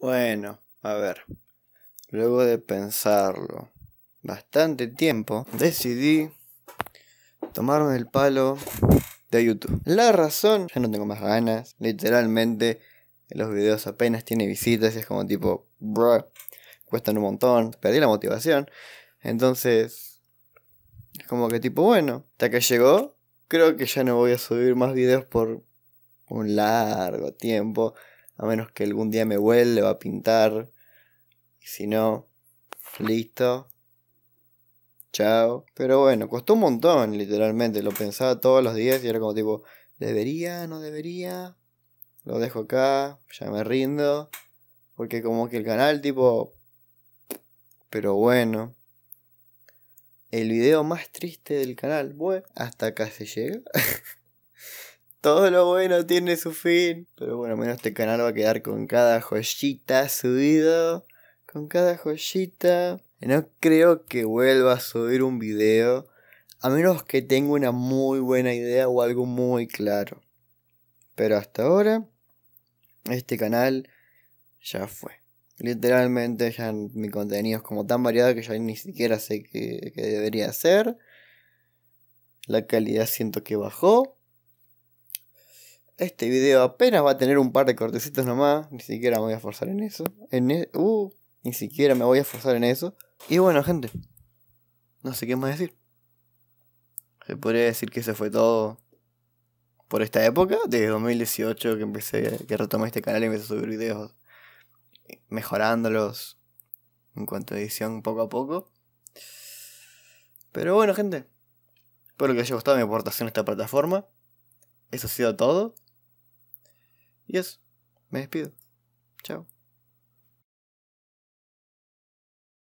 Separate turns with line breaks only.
Bueno, a ver. Luego de pensarlo bastante tiempo, decidí tomarme el palo de YouTube. La razón, ya no tengo más ganas. Literalmente, los videos apenas tienen visitas y es como tipo, bruh, cuestan un montón. Perdí la motivación. Entonces, es como que tipo, bueno, hasta que llegó, creo que ya no voy a subir más videos por un largo tiempo. A menos que algún día me vuelva a pintar. Y si no, listo. Chao. Pero bueno, costó un montón, literalmente. Lo pensaba todos los días y era como tipo, ¿debería? ¿No debería? Lo dejo acá, ya me rindo. Porque como que el canal tipo... Pero bueno. El video más triste del canal. Bueno, hasta acá se llega. Todo lo bueno tiene su fin. Pero bueno, menos este canal va a quedar con cada joyita subido. Con cada joyita. No creo que vuelva a subir un video. A menos que tenga una muy buena idea o algo muy claro. Pero hasta ahora, este canal ya fue. Literalmente ya mi contenido es como tan variado que ya ni siquiera sé qué, qué debería hacer. La calidad siento que bajó. Este video apenas va a tener un par de cortecitos nomás. Ni siquiera me voy a forzar en eso. En e, uh, ni siquiera me voy a forzar en eso. Y bueno, gente. No sé qué más decir. Se podría decir que eso fue todo por esta época. Desde 2018 que empecé, que retomé este canal y empecé a subir videos. Mejorándolos en cuanto a edición poco a poco. Pero bueno, gente. Espero que les haya gustado mi aportación a esta plataforma. Eso ha sido todo. Y eso, me despido. Chao.